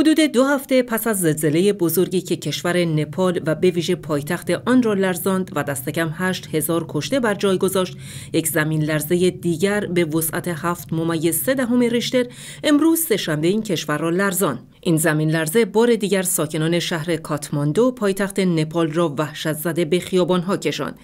حدود دو هفته پس از زلزله بزرگی که کشور نپال و به ویژه پایتخت آن را لرزاند و دستکم هشت هزار کشته بر جای گذاشت یک زمین لرزه دیگر به وسعت هفت ممیز سه دهم ریشتر امروز سهشنبه این کشور را لرزاند. این زمین لرزه بار دیگر ساکنان شهر کاتماندو پایتخت نپال را وحشت زده به خیابانها کشاند.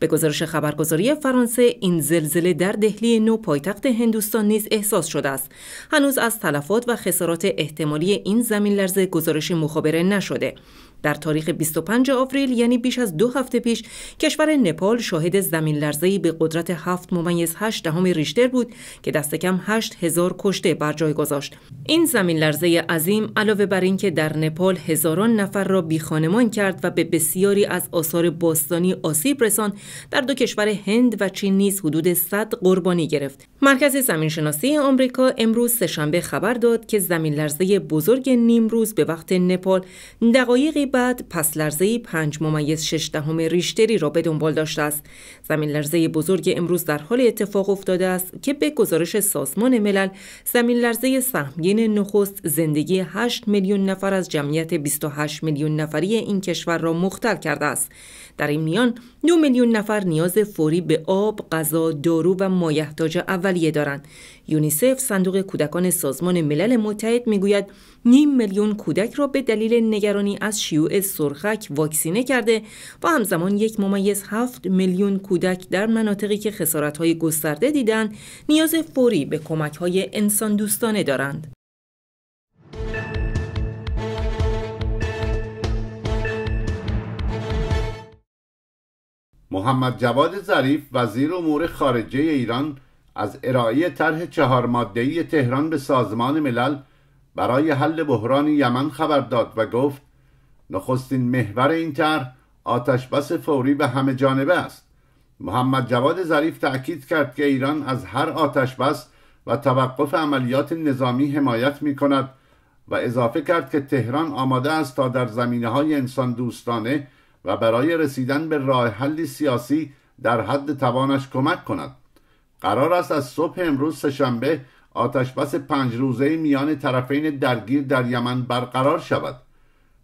به گزارش خبرگزاری فرانسه این زلزله در دهلی نو پایتخت هندوستان نیز احساس شده است. هنوز از تلفات و خسارات احتمالی این زمین لرزه گزارش مخابره نشده. در تاریخ 25 آوریل یعنی بیش از دو هفته پیش کشور نپال شاهد زمین لرزه‌ای به قدرت 7 ممیز 8 دهم ریشتر بود که دست کم هزار کشته بر جای گذاشت این زمین لرزه عظیم علاوه بر اینکه در نپال هزاران نفر را خانمان کرد و به بسیاری از آثار باستانی آسیب رساند در دو کشور هند و چین نیز حدود 100 قربانی گرفت مرکز شناسی آمریکا امروز سهشنبه خبر داد که زمین لرزه بزرگ نیمروز به وقت نپال دقایقی بعد پس لرزه پنج ممیز ششده ریشتری را به دنبال داشته است. زمین لرزه بزرگ امروز در حال اتفاق افتاده است که به گزارش سازمان ملل زمین لرزه سهمگین نخست زندگی 8 میلیون نفر از جمعیت 28 میلیون نفری این کشور را مختل کرده است. در این میان دو میلیون نفر نیاز فوری به آب، غذا، دارو و مایحتاج اولیه دارند. یونیسف صندوق کودکان سازمان ملل متحد میگوید نیم میلیون کودک را به دلیل نگرانی از شیوع سرخک واکسینه کرده و همزمان یک ممیز هفت میلیون کودک در مناطقی که خسارتهای گسترده دیدند نیاز فوری به کمکهای انسان دوستانه دارند. محمد جواد ظریف وزیر امور خارجه ایران از ارائه طرح چهار مادهی تهران به سازمان ملل برای حل بحران یمن خبر داد و گفت نخستین محور این طرح آتشبس فوری به همه جانبه است محمد جواد ظریف تأکید کرد که ایران از هر آتشبس و توقف عملیات نظامی حمایت می کند و اضافه کرد که تهران آماده است تا در زمینه های انسان دوستانه و برای رسیدن به راه حلی سیاسی در حد توانش کمک کند قرار است از صبح امروز سهشنبه آتشبس پنج روزه میان طرفین درگیر در یمن برقرار شود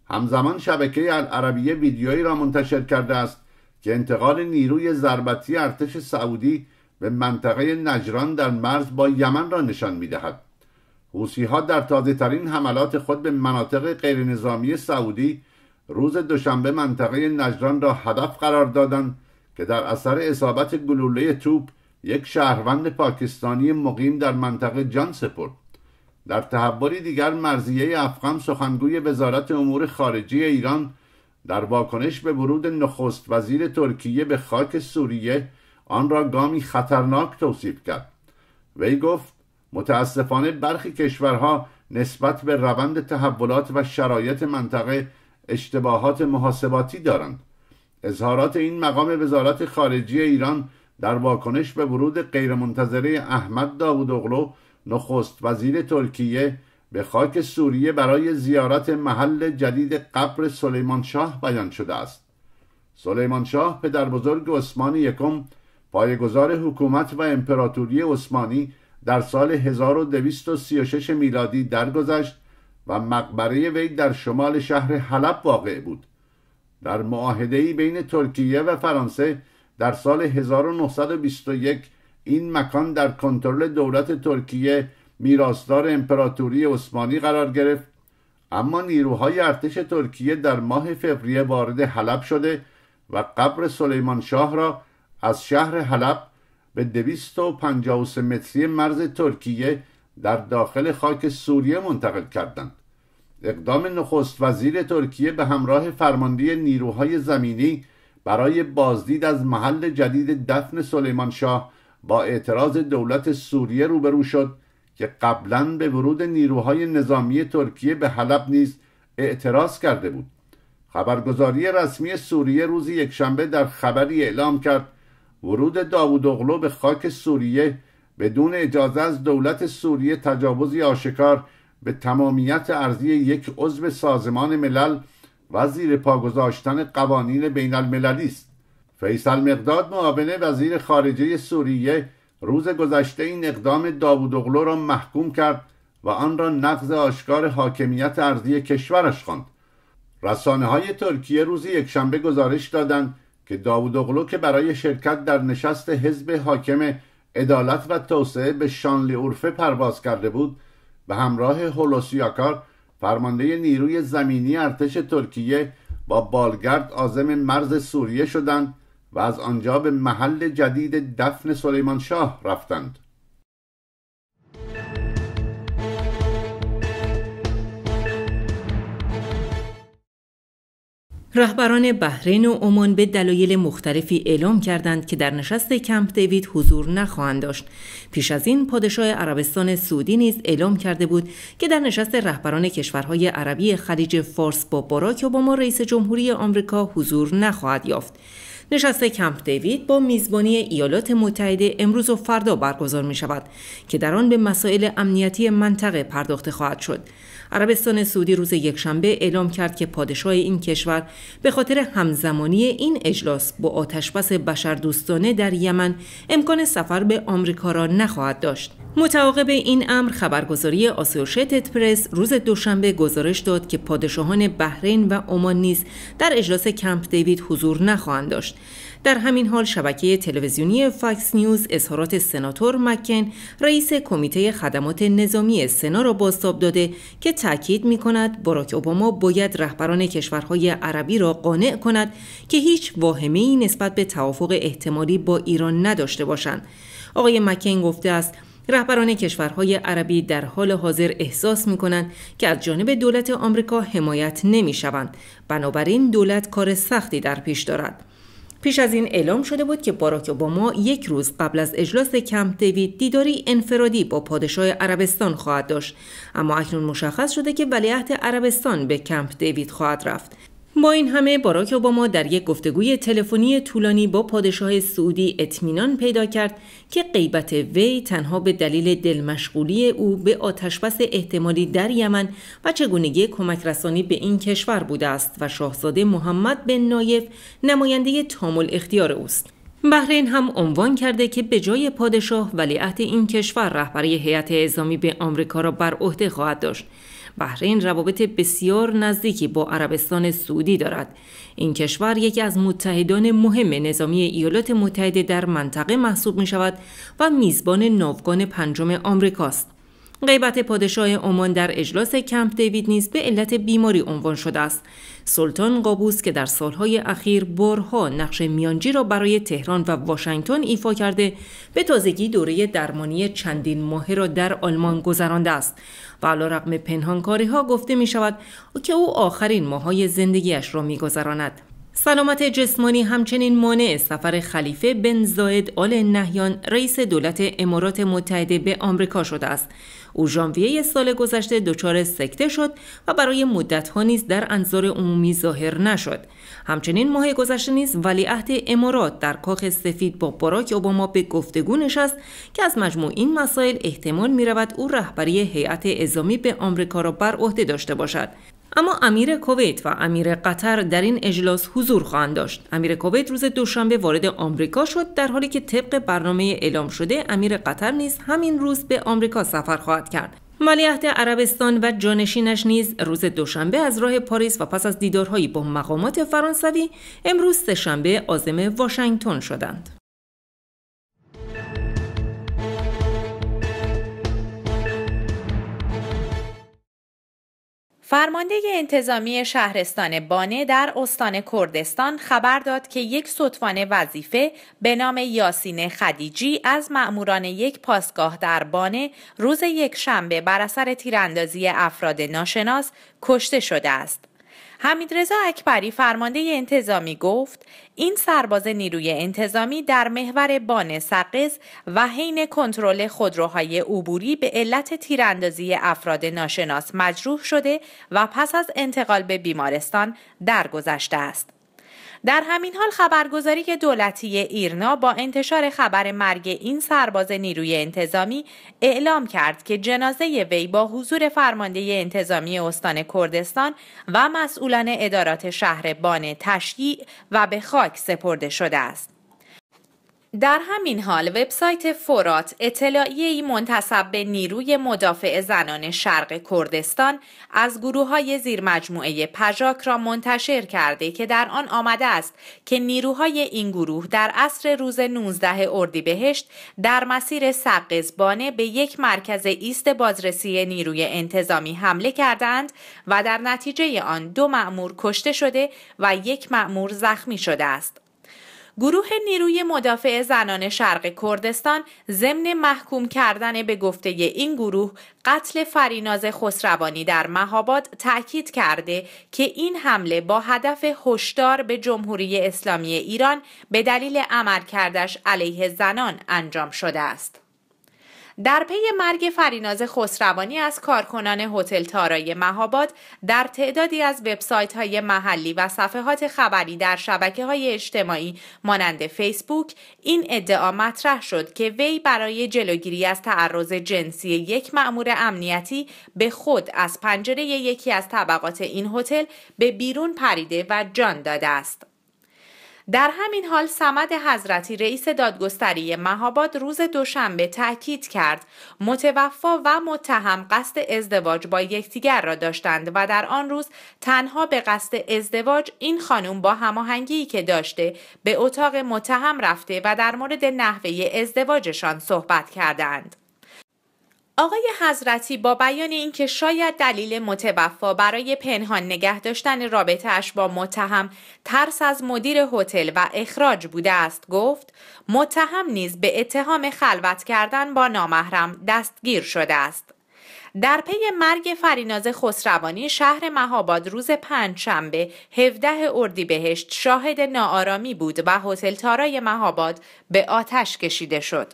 همزمان شبکه العربیه ویدیویی را منتشر کرده است که انتقال نیروی ضربتی ارتش سعودی به منطقه نجران در مرز با یمن را نشان میدهد حوسی ها در تازه ترین حملات خود به مناطق غیرنظامی سعودی روز دوشنبه منطقه نجران را هدف قرار دادند که در اثر اصابت گلوله توپ یک شهروند پاکستانی مقیم در منطقه جان سپرد در تحولی دیگر مرزیه افغان سخنگوی وزارت امور خارجی ایران در واکنش به ورود نخست وزیر ترکیه به خاک سوریه آن را گامی خطرناک توصیف کرد وی گفت متاسفانه برخی کشورها نسبت به روند تحولات و شرایط منطقه اشتباهات محاسباتی دارند اظهارات این مقام وزارت خارجه ایران در واکنش به ورود غیرمنتظره احمد داوود اغلو نخست وزیر ترکیه به خاک سوریه برای زیارت محل جدید قبر سلیمان شاه بیان شده است سلیمان شاه پدر بزرگ عثمان یکم پایگزار حکومت و امپراتوری عثمانی در سال 1236 میلادی درگذشت و مقبره وی در شمال شهر حلب واقع بود در ای بین ترکیه و فرانسه در سال 1921 این مکان در کنترل دولت ترکیه میراثدار امپراتوری عثمانی قرار گرفت اما نیروهای ارتش ترکیه در ماه فوریه وارد حلب شده و قبر سلیمان شاه را از شهر حلب به 253 متری مرز ترکیه در داخل خاک سوریه منتقل کردند اقدام نخست وزیر ترکیه به همراه فرمانده نیروهای زمینی برای بازدید از محل جدید دفن سلیمان شاه با اعتراض دولت سوریه روبرو شد که قبلا به ورود نیروهای نظامی ترکیه به حلب نیز اعتراض کرده بود خبرگزاری رسمی سوریه روز یکشنبه در خبری اعلام کرد ورود داوود اغلو به خاک سوریه بدون اجازه از دولت سوریه تجاوزی آشکار به تمامیت ارضی یک عضو سازمان ملل و زیر پا گذاشتن قوانین بین المللی است فیصل مقداد معاون وزیر خارجه سوریه روز گذشته این اقدام داوود اغلو را محکوم کرد و آن را نقض آشکار حاکمیت ارضی کشورش خواند رسانه های ترکیه روز یکشنبه گزارش دادند که اغلو که برای شرکت در نشست حزب حاکم عدالت و توسعه به شانلی اورفه پرواز کرده بود به همراه هولوسیاکار فرمانده نیروی زمینی ارتش ترکیه با بالگرد آزم مرز سوریه شدند و از آنجا به محل جدید دفن سلیمان شاه رفتند رهبران بحرین و عمان به دلایل مختلفی اعلام کردند که در نشست کمپ دیوید حضور نخواهند داشت. پیش از این پادشاه عربستان سعودی نیز اعلام کرده بود که در نشست رهبران کشورهای عربی خلیج فارس با باراک اوباما رئیس جمهوری آمریکا حضور نخواهد یافت. نشست کمپ دیوید با میزبانی ایالات متحده امروز و فردا برگزار می شود که در آن به مسائل امنیتی منطقه پرداخته خواهد شد. عربستان سعودی روز یکشنبه اعلام کرد که پادشاه این کشور به خاطر همزمانی این اجلاس با آتشبس بشردوستانه در یمن امکان سفر به آمریکا را نخواهد داشت. متعاقب این امر خبرگزاری آسوشیتد پرس روز دوشنبه گزارش داد که پادشاهان بحرین و عمان نیز در اجلاس کمپ دیوید حضور نخواهند داشت. در همین حال شبکه تلویزیونی فاکس نیوز اظهارات سناتور مکن رئیس کمیته خدمات نظامی سنا را بازتاب داده که تاکید می کند باراک اوباما باید رهبران کشورهای عربی را قانع کند که هیچ واهمه ای نسبت به توافق احتمالی با ایران نداشته باشند. آقای مکن گفته است رهبران کشورهای عربی در حال حاضر احساس می کنند که از جانب دولت آمریکا حمایت نمی شوند. بنابراین دولت کار سختی در پیش دارد. پیش از این اعلام شده بود که باراک اوباما یک روز قبل از اجلاس کمپ دیوید دیداری انفرادی با پادشاه عربستان خواهد داشت اما اکنون مشخص شده که ولیعهد عربستان به کمپ دیوید خواهد رفت با این همه باراک اوباما در یک گفتگوی تلفنی طولانی با پادشاه سعودی اطمینان پیدا کرد که غیبت وی تنها به دلیل دلمشغولی او به آتشبس احتمالی در یمن و چگونگی کمک رسانی به این کشور بوده است و شاهزاده محمد بن نایف نماینده تامل اختیار اوست. بحرین هم عنوان کرده که به جای پادشاه ولیعهد این کشور رهبری هیئت اعزامی به آمریکا را بر عهده خواهد داشت بحرین روابط بسیار نزدیکی با عربستان سعودی دارد این کشور یکی از متحدان مهم نظامی ایالات متحده در منطقه محسوب می شود و میزبان ناوگان پنجم آمریکاست غیبت پادشاه عمان در اجلاس کمپ دیوید نیز به علت بیماری عنوان شده است. سلطان قابوس که در سالهای اخیر بارها نقش میانجی را برای تهران و واشنگتن ایفا کرده، به تازگی دوره درمانی چندین ماهه را در آلمان گذرانده است. و رقم پنهانکاری ها گفته می شود که او آخرین ماهای زندگیش را گذراند. سلامت جسمانی همچنین مانع سفر خلیفه بن زاید آل نهیان رئیس دولت امارات متحده به آمریکا شده است او ژانویه سال گذشته دچار سکته شد و برای مدت ها نیز در انظار عمومی ظاهر نشد همچنین ماه گذشته نیز ولیعهد امارات در کاخ سفید با باراک اوباما به گفتگو نشست که از مجموع این مسائل احتمال میرود او رهبری هیئت اعزامی به آمریکا را بر عهده داشته باشد اما امیر کویت و امیر قطر در این اجلاس حضور خواهند داشت امیر کویت روز دوشنبه وارد آمریکا شد در حالی که طبق برنامه اعلام شده امیر قطر نیز همین روز به آمریکا سفر خواهد کرد ملیحت عربستان و جانشینش نیز روز دوشنبه از راه پاریس و پس از دیدارهایی با مقامات فرانسوی امروز سهشنبه عازم واشنگتن شدند فرمانده انتظامی شهرستان بانه در استان کردستان خبر داد که یک سطفان وظیفه به نام یاسین خدیجی از معموران یک پاسگاه در بانه روز یک شنبه بر اثر تیراندازی افراد ناشناس کشته شده است. حمیدرضا اکبری فرمانده انتظامی گفت این سرباز نیروی انتظامی در محور بان سقز و حین کنترل خودروهای عبوری به علت تیراندازی افراد ناشناس مجروح شده و پس از انتقال به بیمارستان درگذشته است در همین حال خبرگزاری دولتی ایرنا با انتشار خبر مرگ این سرباز نیروی انتظامی اعلام کرد که جنازه وی با حضور فرمانده انتظامی استان کردستان و مسئولان ادارات شهر بانه تشییع و به خاک سپرده شده است. در همین حال وبسایت فرات ای منتصب به نیروی مدافع زنان شرق کردستان از گروه های زیر مجموعه پژاک را منتشر کرده که در آن آمده است که نیروهای این گروه در عصر روز 19 اردیبهشت در مسیر سقزبانه به یک مرکز ایست بازرسی نیروی انتظامی حمله کردند و در نتیجه آن دو معمور کشته شده و یک معمور زخمی شده است. گروه نیروی مدافع زنان شرق کردستان ضمن محکوم کردن به گفته این گروه قتل فریناز خسروانی در مهاباد تاکید کرده که این حمله با هدف هشدار به جمهوری اسلامی ایران به دلیل کردش علیه زنان انجام شده است. در پی مرگ فریناز خسروانی از کارکنان هتل تارای مهاباد در تعدادی از وبسایت های محلی و صفحات خبری در شبکه های اجتماعی مانند فیسبوک این ادعا مطرح شد که وی برای جلوگیری از تعرض جنسی یک مأمور امنیتی به خود از پنجره یکی از طبقات این هتل به بیرون پریده و جان داده است. در همین حال سمد حضرتی رئیس دادگستری مهاباد روز دوشنبه تاکید کرد متوفا و متهم قصد ازدواج با یکدیگر را داشتند و در آن روز تنها به قصد ازدواج این خانم با هماهنگی که داشته به اتاق متهم رفته و در مورد نحوه ازدواجشان صحبت کردند. آقای حضرتی با بیان اینکه شاید دلیل متوفا برای پنهان نگه داشتن رابطه با متهم ترس از مدیر هتل و اخراج بوده است گفت متهم نیز به اتهام خلوت کردن با نامحرم دستگیر شده است در پی مرگ فریناز خسروانی شهر مهاباد روز پنجشنبه 17 اردیبهشت شاهد ناآرامی بود و هتل تارای مهاباد به آتش کشیده شد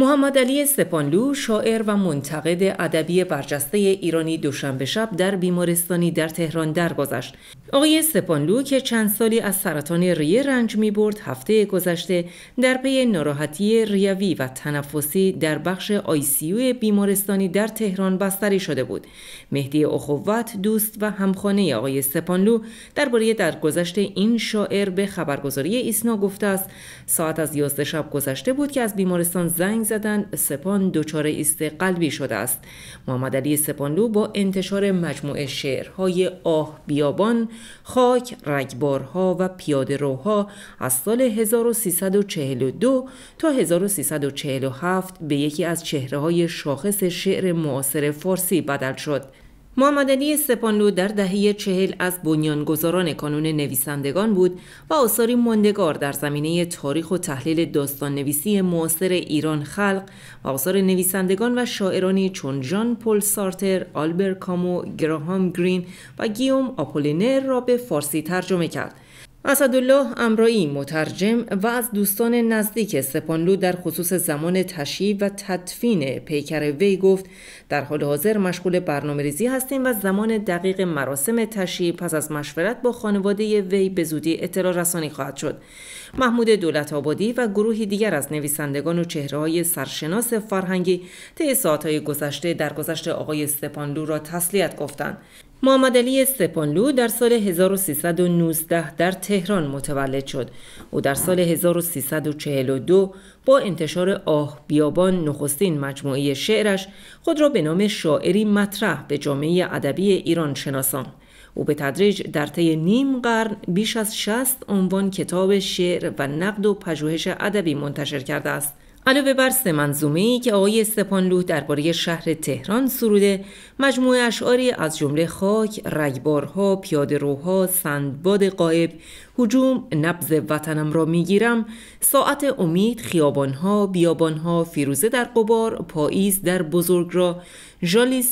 محمد علی استپانلو شاعر و منتقد ادبی برجسته ایرانی دوشنبه شب در بیمارستانی در تهران درگذشت. آقای سپانلو که چند سالی از سرطان ریه رنج می برد هفته گذشته در پی ناراحتی ریوی و تنفسی در بخش آیسیو بیمارستانی در تهران بستری شده بود. مهدی اخوت دوست و همخانه آقای استپانلو درباره درگذشت این شاعر به خبرگزاری ایسنا گفته است ساعت از 11 شب گذشته بود که از بیمارستان زنگ زدن سپان دچار ایست قلبی شده است محمد علی سپانلو با انتشار مجموعه شعرهای آه بیابان خاک رگبارها و پیاده روها از سال 1342 تا 1347 به یکی از چهره های شاخص شعر معاصر فارسی بدل شد محمد علی استپانلو در دهه چهل از بنیانگذاران کانون نویسندگان بود و آثاری ماندگار در زمینه تاریخ و تحلیل داستان نویسی معاصر ایران خلق و آثار نویسندگان و شاعرانی چون جان پل سارتر، آلبر کامو، گراهام گرین و گیوم آپولینر را به فارسی ترجمه کرد. اسدالله امرایی مترجم و از دوستان نزدیک سپانلو در خصوص زمان تشییع و تدفین پیکر وی گفت در حال حاضر مشغول برنامه ریزی هستیم و زمان دقیق مراسم تشییع پس از مشورت با خانواده وی به زودی اطلاع رسانی خواهد شد محمود دولت آبادی و گروهی دیگر از نویسندگان و چهره های سرشناس فرهنگی طی های گذشته درگذشت آقای سپانلو را تسلیت گفتند محمد علی سپانلو در سال 1319 در تهران متولد شد. او در سال 1342 با انتشار آه بیابان نخستین مجموعه شعرش خود را به نام شاعری مطرح به جامعه ادبی ایران شناسان او به تدریج در طی نیم قرن بیش از 60 عنوان کتاب شعر و نقد و پژوهش ادبی منتشر کرده است. علاوه بر سه منظومه ای که آقای استپانلوه درباره شهر تهران سروده مجموعه اشعاری از جمله خاک، رگبارها، پیادهروها، سندباد قایب هجوم نبز وطنم را میگیرم ساعت امید خیابانها بیابانها فیروزه در قبار پاییز در بزرگ را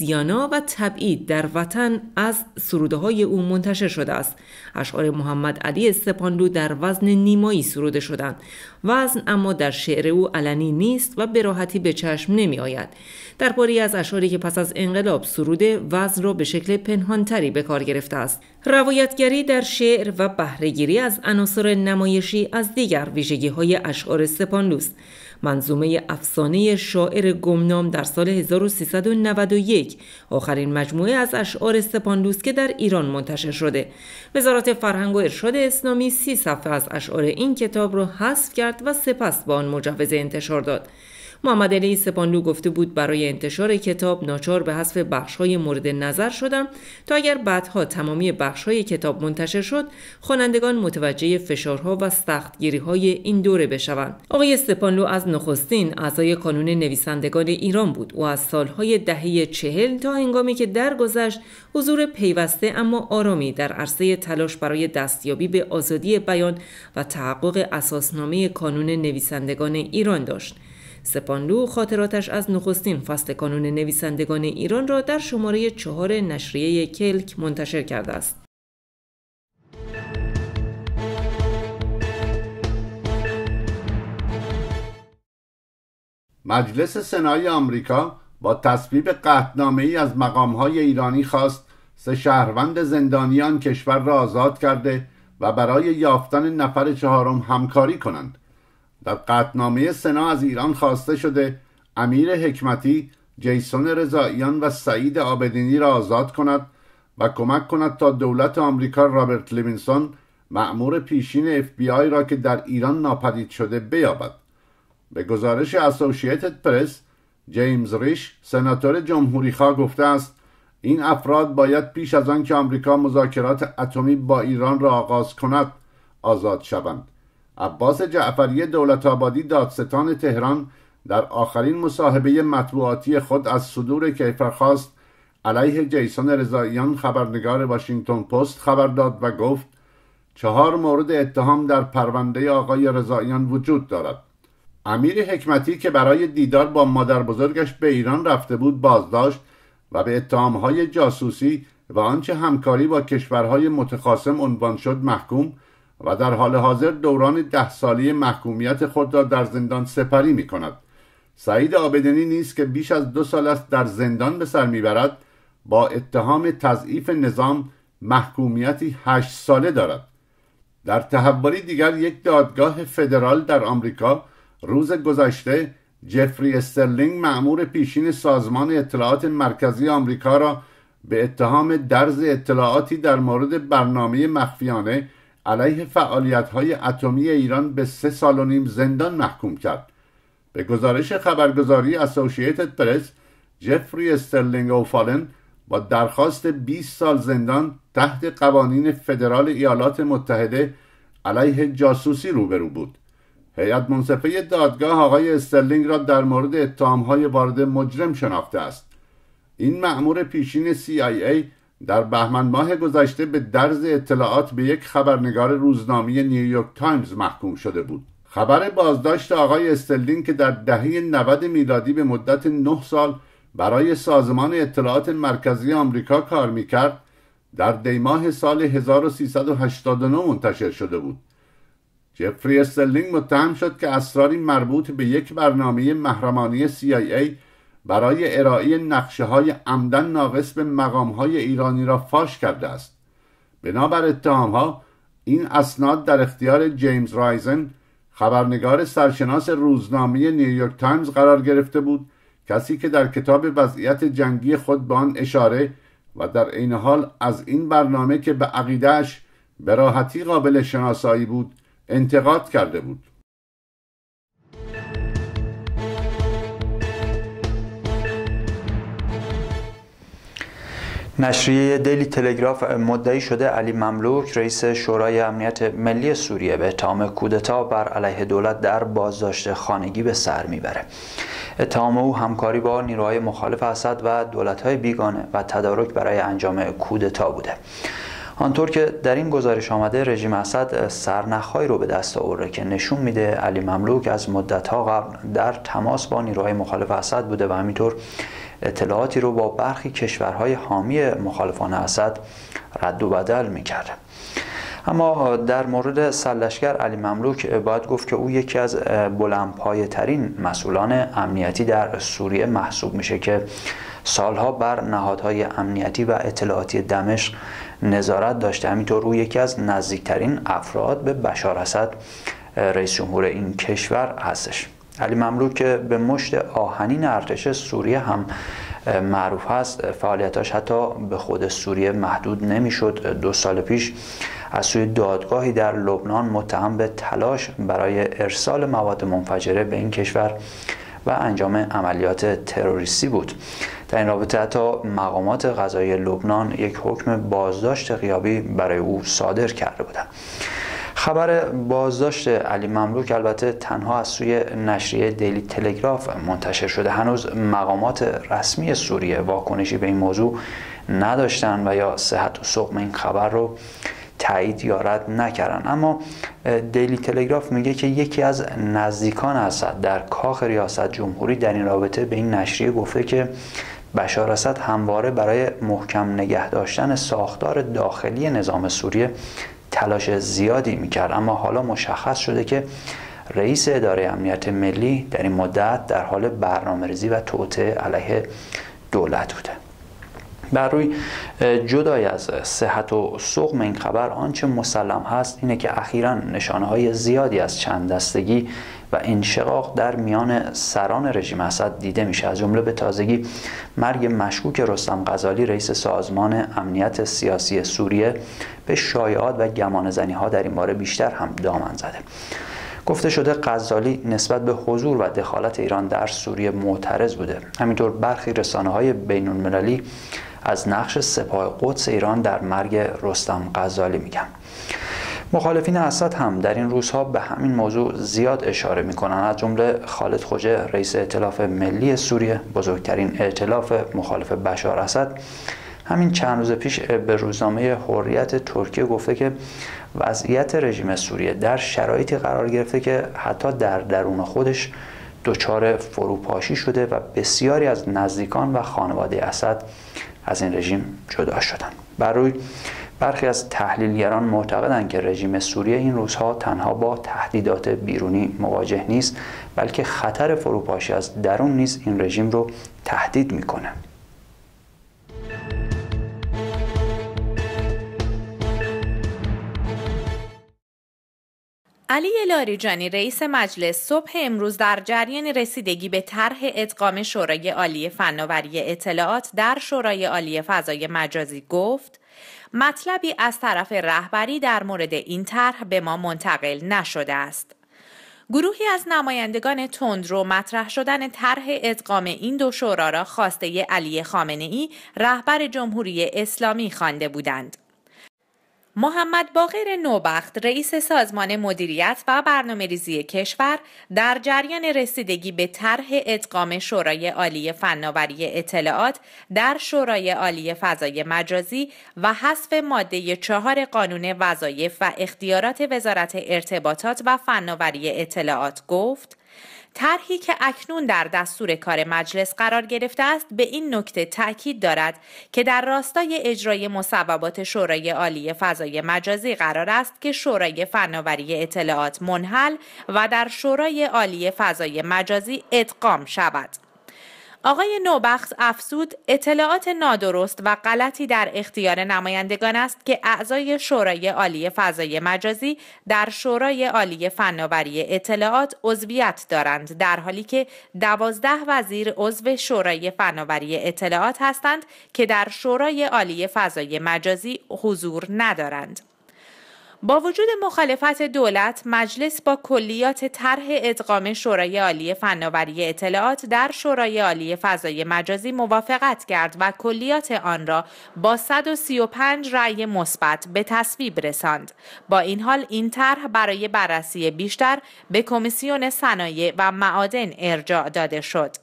یانا و تبعید در وطن از سروده های او منتشر شده است اشعار محمد علی استپانلو در وزن نیمایی سروده شدند وزن اما در شعر او علنی نیست و به راحتی به چشم نمی آید در باری از اشعاری که پس از انقلاب سروده وزن را به شکل پنهانتری به کار گرفته است روایتگری در شعر و بهرهگیری از عناصر نمایشی از دیگر ویژگی های اشعار سپانلوس منظومه افسانه شاعر گمنام در سال 1391 آخرین مجموعه از اشعار سپانلوس که در ایران منتشر شده وزارت فرهنگ و ارشاد اسلامی سی صفحه از اشعار این کتاب را حذف کرد و سپس با آن مجوز انتشار داد محمد علی سپانلو گفته بود برای انتشار کتاب ناچار به حذف های مورد نظر شدم تا اگر بعدها تمامی های کتاب منتشر شد خوانندگان متوجه فشارها و های این دوره بشوند آقای سپانلو از نخستین اعضای کانون نویسندگان ایران بود و از سالهای دهه چهل تا هنگامی که درگذشت حضور پیوسته اما آرامی در عرصه تلاش برای دستیابی به آزادی بیان و تحقق اساسنامه کانون نویسندگان ایران داشت سپانلو خاطراتش از نخستین فصل کانون نویسندگان ایران را در شماره چهار نشریه کلک منتشر کرده است. مجلس سنای آمریکا با تصویب قطنامه ای از مقامهای ایرانی خواست سه شهروند زندانیان کشور را آزاد کرده و برای یافتن نفر چهارم همکاری کنند در قطنامه سنا از ایران خواسته شده امیر حکمتی جیسون رضاییان و سعید آبدینی را آزاد کند و کمک کند تا دولت آمریکا رابرت لیوینسون معمور پیشین اف بی آی را که در ایران ناپدید شده بیابد به گزارش اسوشیتد پرس جیمز ریش سناتور خواه گفته است این افراد باید پیش از که آمریکا مذاکرات اتمی با ایران را آغاز کند آزاد شوند عباس جعفری دولت آبادی دادستان تهران در آخرین مصاحبه مطبوعاتی خود از صدور کیفرخواست علیه جیسون رضاییان خبرنگار واشنگتن پست خبر داد و گفت چهار مورد اتهام در پرونده آقای رضاییان وجود دارد امیر حکمتی که برای دیدار با مادر بزرگش به ایران رفته بود بازداشت و به اتهامهای جاسوسی و آنچه همکاری با کشورهای متخاصم عنوان شد محکوم و در حال حاضر دوران ده سالی محکومیت خود را در زندان سپری می کند سعید آبدنی نیست که بیش از دو سال است در زندان به سر میبرد با اتهام تضعیف نظام محکومیتی هشت ساله دارد در تحولی دیگر یک دادگاه فدرال در آمریکا روز گذشته جفری استرلینگ معمور پیشین سازمان اطلاعات مرکزی آمریکا را به اتهام درز اطلاعاتی در مورد برنامه مخفیانه علیه فعالیت های اتمی ایران به سه سال و نیم زندان محکوم کرد به گزارش خبرگزاری اسوشیتد پرس جفری استرلینگ اوفالن با درخواست 20 سال زندان تحت قوانین فدرال ایالات متحده علیه جاسوسی روبرو بود هیئت منصفه دادگاه آقای استرلینگ را در مورد های وارد مجرم شناخته است این مأمور پیشین CIA در بهمن ماه گذشته به درز اطلاعات به یک خبرنگار روزنامه نیویورک تایمز محکوم شده بود خبر بازداشت آقای استلینگ که در دهه 90 میلادی به مدت 9 سال برای سازمان اطلاعات مرکزی آمریکا کار میکرد در دیماه سال 1389 منتشر شده بود جفری استلینگ متهم شد که اسراری مربوط به یک برنامه محرمانی CIA برای ارائه نقشه های عمدن ناقص به مقام های ایرانی را فاش کرده است بنابر اتهام ها این اسناد در اختیار جیمز رایزن خبرنگار سرشناس روزنامه نیویورک تایمز قرار گرفته بود کسی که در کتاب وضعیت جنگی خود به آن اشاره و در عین حال از این برنامه که به عقیدهش به راحتی قابل شناسایی بود انتقاد کرده بود نشریه دلی تلگراف مدعی شده علی مملوک رئیس شورای امنیت ملی سوریه به اتهام کودتا بر علیه دولت در بازداشت خانگی به سر میبره اتهام او همکاری با نیروهای مخالف اسد و دولت‌های بیگانه و تدارک برای انجام کودتا بوده آنطور که در این گزارش آمده رژیم اسد سرنخهایی رو به دست آورده که نشون میده علی مملوک از مدتها قبل در تماس با نیروهای مخالف اسد بوده و همینطور اطلاعاتی رو با برخی کشورهای حامی مخالفان اسد رد و بدل میکرد اما در مورد سلشگر علی مملوک باید گفت که او یکی از بلندپایه ترین مسئولان امنیتی در سوریه محسوب میشه که سالها بر نهادهای امنیتی و اطلاعاتی دمشق نظارت داشته همینطور او یکی از نزدیکترین افراد به بشار اسد رئیس جمهور این کشور هستش علی مملو که به مشت آهنین ارتش سوریه هم معروف هست فعالیتاش حتی به خود سوریه محدود نمیشد دو سال پیش از سوی دادگاهی در لبنان متهم به تلاش برای ارسال مواد منفجره به این کشور و انجام عملیات تروریستی بود در این رابطه حتی مقامات غذای لبنان یک حکم بازداشت غیابی برای او صادر کرده بودند خبر بازداشت علی مملوک البته تنها از سوی نشریه دیلی تلگراف منتشر شده هنوز مقامات رسمی سوریه واکنشی به این موضوع نداشتن و یا صحت و سقم این خبر رو تایید یا رد نکردن اما دیلی تلگراف میگه که یکی از نزدیکان اسد در کاخ ریاست جمهوری در این رابطه به این نشریه گفته که بشار اسد همواره برای محکم نگه داشتن ساختار داخلی نظام سوریه تلاش زیادی میکرد اما حالا مشخص شده که رئیس اداره امنیت ملی در این مدت در حال برنامه‌ریزی و توطعه علیه دولت بوده بر روی جدای از صحت و سقم این خبر آنچه مسلم هست اینه که اخیرا نشانه های زیادی از چند دستگی و انشقاق در میان سران رژیم اسد دیده میشه از جمله به تازگی مرگ مشکوک رستم غزالی رئیس سازمان امنیت سیاسی سوریه به شایعات و زنی ها در این باره بیشتر هم دامن زده گفته شده غزالی نسبت به حضور و دخالت ایران در سوریه معترض بوده همینطور برخی رسانه های بین المللی از نقش سپاه قدس ایران در مرگ رستم غزالی میگن مخالفین اسد هم در این روزها به همین موضوع زیاد اشاره میکنن از جمله خالد خوجه رئیس ائتلاف ملی سوریه بزرگترین ائتلاف مخالف بشار اسد همین چند روز پیش به روزنامه حریت ترکیه گفته که وضعیت رژیم سوریه در شرایطی قرار گرفته که حتی در درون خودش دچار فروپاشی شده و بسیاری از نزدیکان و خانواده اسد از این رژیم جدا شدن بر روی برخی از تحلیلگران معتقدند که رژیم سوریه این روزها تنها با تهدیدات بیرونی مواجه نیست بلکه خطر فروپاشی از درون نیز این رژیم رو تهدید میکنه علی لاریجانی رئیس مجلس صبح امروز در جریان رسیدگی به طرح ادغام شورای عالی فناوری اطلاعات در شورای عالی فضای مجازی گفت مطلبی از طرف رهبری در مورد این طرح به ما منتقل نشده است. گروهی از نمایندگان تندرو مطرح شدن طرح ادغام این دو شورا را خواسته علی خامنه ای رهبر جمهوری اسلامی خوانده بودند. محمد باقر نوبخت رئیس سازمان مدیریت و برنامه ریزی کشور در جریان رسیدگی به طرح ادغام شورای عالی فناوری اطلاعات در شورای عالی فضای مجازی و حذف ماده چهار قانون وظایف و اختیارات وزارت ارتباطات و فناوری اطلاعات گفت طرحی که اکنون در دستور کار مجلس قرار گرفته است به این نکته تاکید دارد که در راستای اجرای مصوبات شورای عالی فضای مجازی قرار است که شورای فناوری اطلاعات منحل و در شورای عالی فضای مجازی ادغام شود آقای نوبخت افسود اطلاعات نادرست و غلطی در اختیار نمایندگان است که اعضای شورای عالی فضای مجازی در شورای عالی فناوری اطلاعات عضویت دارند در حالی که دوازده وزیر عضو شورای فناوری اطلاعات هستند که در شورای عالی فضای مجازی حضور ندارند. با وجود مخالفت دولت مجلس با کلیات طرح ادغام شورای عالی فناوری اطلاعات در شورای عالی فضای مجازی موافقت کرد و کلیات آن را با 135 رأی مثبت به تصویب رساند با این حال این طرح برای بررسی بیشتر به کمیسیون صنایع و معادن ارجاع داده شد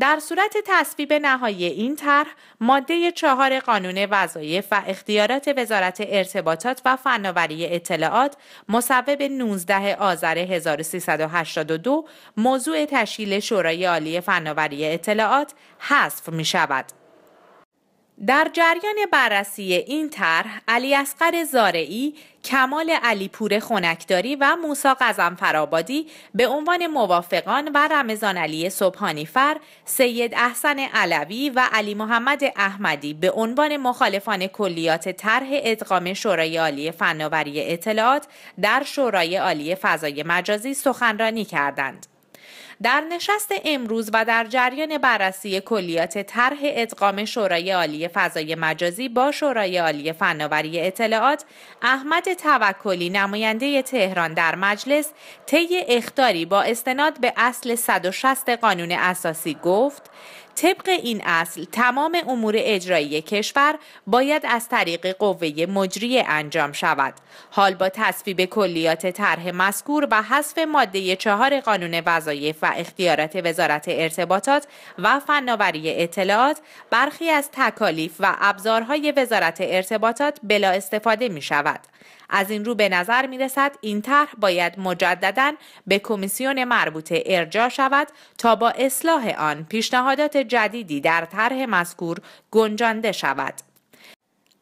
در صورت تصویب نهایی این طرح ماده چهار قانون وظایف و اختیارات وزارت ارتباطات و فناوری اطلاعات مصوب 19 آذر 1382 موضوع تشکیل شورای عالی فناوری اطلاعات حذف می شود. در جریان بررسی این طرح علی اسقر زارعی، کمال علیپور خنکداری و موسا قزم فرابادی به عنوان موافقان و رمضان علی فر، سید احسن علوی و علی محمد احمدی به عنوان مخالفان کلیات طرح ادغام شورای عالی فناوری اطلاعات در شورای عالی فضای مجازی سخنرانی کردند. در نشست امروز و در جریان بررسی کلیات طرح ادغام شورای عالی فضای مجازی با شورای عالی فناوری اطلاعات احمد توکلی نماینده تهران در مجلس طی اختاری با استناد به اصل 160 قانون اساسی گفت طبق این اصل تمام امور اجرایی کشور باید از طریق قوه مجری انجام شود. حال با تصویب کلیات طرح مذکور و حذف ماده چهار قانون وظایف و اختیارات وزارت ارتباطات و فناوری اطلاعات برخی از تکالیف و ابزارهای وزارت ارتباطات بلا استفاده می شود. از این رو به نظر می رسد این طرح باید مجددا به کمیسیون مربوطه ارجاع شود تا با اصلاح آن پیشنهادات جدیدی در طرح مذکور گنجانده شود.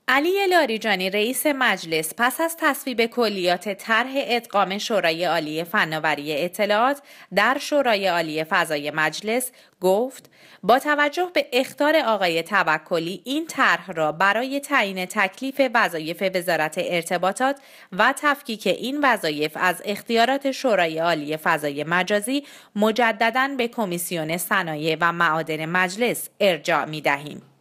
علی لاریجانی رئیس مجلس پس از تصویب کلیات طرح ادغام شورای عالی فناوری اطلاعات در شورای عالی فضای مجلس گفت با توجه به اختار آقای توکلی این طرح را برای تعیین تکلیف وظایف وزارت ارتباطات و تفکیک این وظایف از اختیارات شورای عالی فضای مجازی مجددا به کمیسیون صنایع و معادن مجلس ارجاع می دهیم.